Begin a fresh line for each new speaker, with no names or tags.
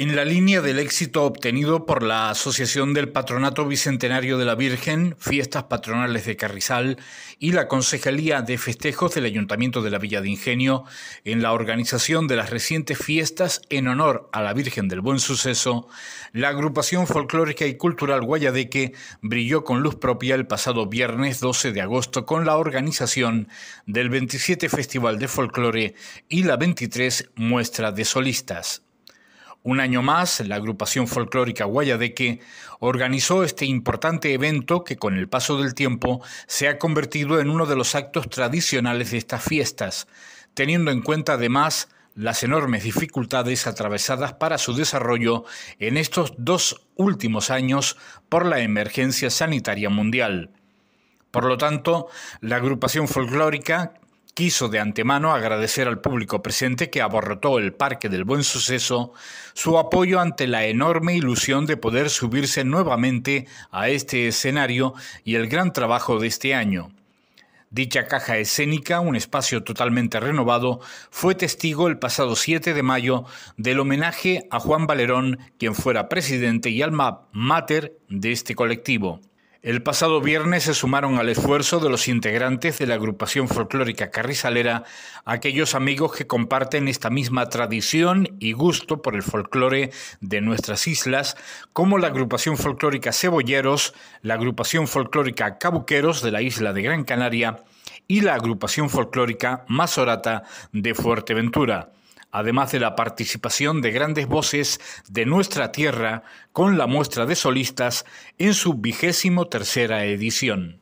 En la línea del éxito obtenido por la Asociación del Patronato Bicentenario de la Virgen, Fiestas Patronales de Carrizal y la Concejalía de Festejos del Ayuntamiento de la Villa de Ingenio, en la organización de las recientes fiestas en honor a la Virgen del Buen Suceso, la agrupación folclórica y cultural Guayadeque brilló con luz propia el pasado viernes 12 de agosto con la organización del 27 Festival de Folclore y la 23 Muestra de Solistas. Un año más, la agrupación folclórica Guayadeque organizó este importante evento que con el paso del tiempo se ha convertido en uno de los actos tradicionales de estas fiestas, teniendo en cuenta además las enormes dificultades atravesadas para su desarrollo en estos dos últimos años por la emergencia sanitaria mundial. Por lo tanto, la agrupación folclórica Quiso de antemano agradecer al público presente que aborrotó el Parque del Buen Suceso su apoyo ante la enorme ilusión de poder subirse nuevamente a este escenario y el gran trabajo de este año. Dicha caja escénica, un espacio totalmente renovado, fue testigo el pasado 7 de mayo del homenaje a Juan Valerón, quien fuera presidente y alma mater de este colectivo. El pasado viernes se sumaron al esfuerzo de los integrantes de la agrupación folclórica carrizalera aquellos amigos que comparten esta misma tradición y gusto por el folclore de nuestras islas, como la agrupación folclórica Cebolleros, la agrupación folclórica Cabuqueros de la isla de Gran Canaria y la agrupación folclórica Mazorata de Fuerteventura además de la participación de grandes voces de nuestra tierra con la muestra de solistas en su vigésimo tercera edición.